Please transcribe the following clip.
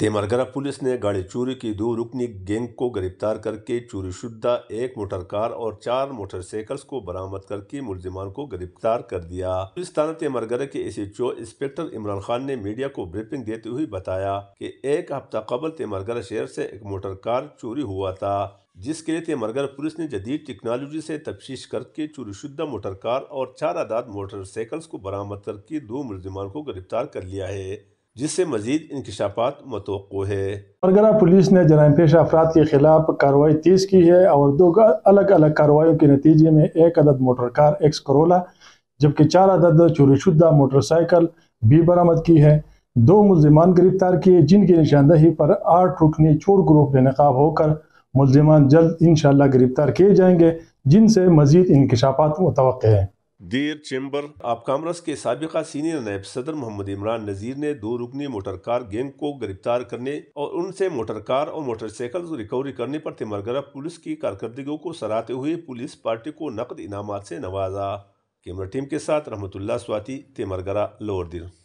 तेमरगरा police ने गाड़ी चोरी की दो रुकनी गैंग को गिरफ्तार करके चोरी शुद्धा एक मोटर कार और चार मोटरसाइकिल्स को बरामद करके मुलजिमान को गिरफ्तार कर दिया पुलिस थाना तेमरगरा के S H inspector Imran Khan ने मीडिया को ब्रीफिंग देते हुए बताया कि एक हफ्ता कबल तेमरगरा शहर से एक मोटर कार चोरी हुआ था जिसके लिए तेमरगर पुलिस ने जदीद टेक्नोलॉजी से तफ्तीश करके चोरीशुदा मोटर कार और चार आदाद मोटरसाइकिल्स को बरामद करके दो मुलजिमान को गिरफ्तार कर लिया है जिससे मजीद इंकशाफात मतव है बरगरा पुलिस ने जराम पेशा अफराद के खिलाफ कार्रवाई तेज की है और दो अलग अलग कार्रवाई के नतीजे में एक अदद मोटर कार एक्स करोला जबकि चार अदद चोरीशुदा मोटरसाइकिल भी बरामद की है दो मुलजमान गिरफ्तार किए जिनकी निशानदही पर आठ रुकनी चोर ग्रुप बेनकाब होकर मुलजमान जल्द इन गिरफ्तार किए जाएंगे जिनसे मजीद इंकशाफात मुतव है देर चैम्बर आप कामरस के सबका सीनियर नायब सदर मोहम्मद इमरान नजीर ने दो रुकनी मोटरकार गैंग को गिरफ्तार करने और उनसे मोटरकार और मोटरसाइकिल रिकवरी करने पर तिमरगरा पुलिस की कारकर्दगी को सराहते हुए पुलिस पार्टी को नकद इनाम से नवाजा कैमरा टीम के साथ रहमतुल्ला स्वाति तिमरगरा लोअर दिल